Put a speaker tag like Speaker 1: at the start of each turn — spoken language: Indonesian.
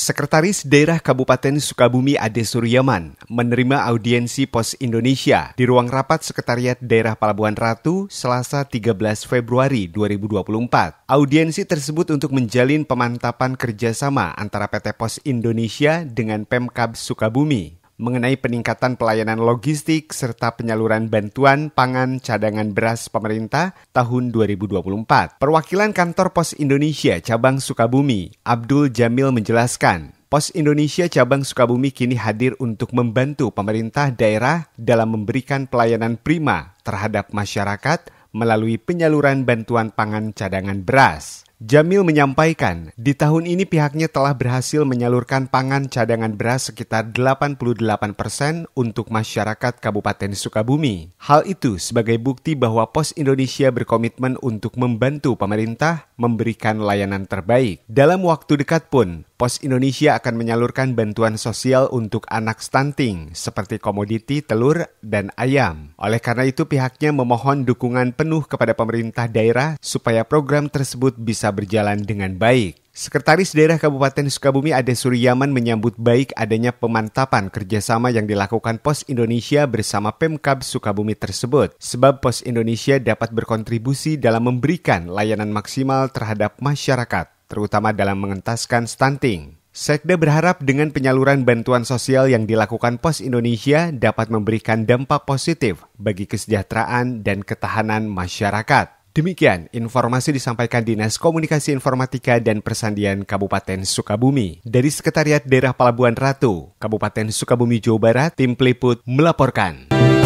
Speaker 1: Sekretaris Daerah Kabupaten Sukabumi Ade Suryaman menerima audiensi Pos Indonesia di ruang rapat Sekretariat Daerah Palabuhan Ratu Selasa 13 Februari 2024. Audiensi tersebut untuk menjalin pemantapan kerjasama antara PT Pos Indonesia dengan Pemkab Sukabumi mengenai peningkatan pelayanan logistik serta penyaluran bantuan pangan cadangan beras pemerintah tahun 2024. Perwakilan Kantor Pos Indonesia Cabang Sukabumi, Abdul Jamil menjelaskan, Pos Indonesia Cabang Sukabumi kini hadir untuk membantu pemerintah daerah dalam memberikan pelayanan prima terhadap masyarakat melalui penyaluran bantuan pangan cadangan beras. Jamil menyampaikan, di tahun ini pihaknya telah berhasil menyalurkan pangan cadangan beras sekitar 88 persen untuk masyarakat Kabupaten Sukabumi. Hal itu sebagai bukti bahwa Pos Indonesia berkomitmen untuk membantu pemerintah memberikan layanan terbaik. Dalam waktu dekat pun, Pos Indonesia akan menyalurkan bantuan sosial untuk anak stunting, seperti komoditi, telur, dan ayam. Oleh karena itu, pihaknya memohon dukungan penuh kepada pemerintah daerah supaya program tersebut bisa berjalan dengan baik. Sekretaris Daerah Kabupaten Sukabumi Ade Suryaman menyambut baik adanya pemantapan kerjasama yang dilakukan Pos Indonesia bersama Pemkab Sukabumi tersebut, sebab Pos Indonesia dapat berkontribusi dalam memberikan layanan maksimal terhadap masyarakat, terutama dalam mengentaskan stunting. Sekda berharap dengan penyaluran bantuan sosial yang dilakukan Pos Indonesia dapat memberikan dampak positif bagi kesejahteraan dan ketahanan masyarakat. Demikian informasi disampaikan Dinas Komunikasi Informatika dan Persandian Kabupaten Sukabumi. Dari Sekretariat Daerah Pelabuhan Ratu, Kabupaten Sukabumi, Jawa Barat, tim peliput melaporkan.